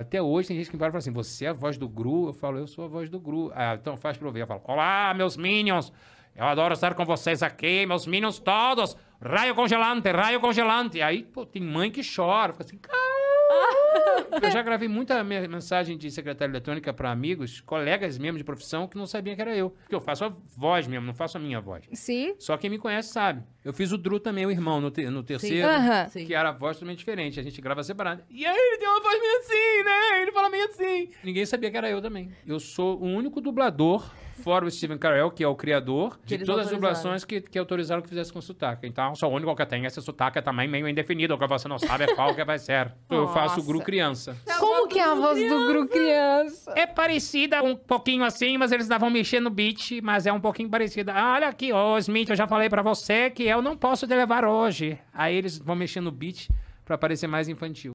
Até hoje tem gente que me fala assim: você é a voz do Gru? Eu falo, eu sou a voz do Gru. Ah, então faz pra eu ver. Eu falo, olá, meus Minions! Eu adoro estar com vocês aqui, meus Minions todos! Raio congelante, raio congelante! Aí, pô, tem mãe que chora, fica assim, eu já gravei muita mensagem de secretária eletrônica para amigos, colegas mesmo de profissão, que não sabiam que era eu. Porque eu faço a voz mesmo, não faço a minha voz. Sim. Só quem me conhece sabe. Eu fiz o Drew também, o irmão, no, te, no terceiro, Sim. que era a voz totalmente diferente. A gente grava separado. E aí ele tem uma voz meio assim, né? Ele Ninguém sabia que era eu também. Eu sou o único dublador, fora o Steven Carell, que é o criador, que de todas as dublações que, que autorizaram que fizesse com sotaque. Então, sou o único que tem essa sotaque é também meio indefinido, que você não sabe é qual que vai ser. Eu faço o Gru criança. Como que é a voz do Gru criança? É parecida um pouquinho assim, mas eles davam mexer no beat, mas é um pouquinho parecida. Ah, olha aqui, ô oh, Smith, eu já falei para você que eu não posso te levar hoje. Aí eles vão mexer no beat para parecer mais infantil.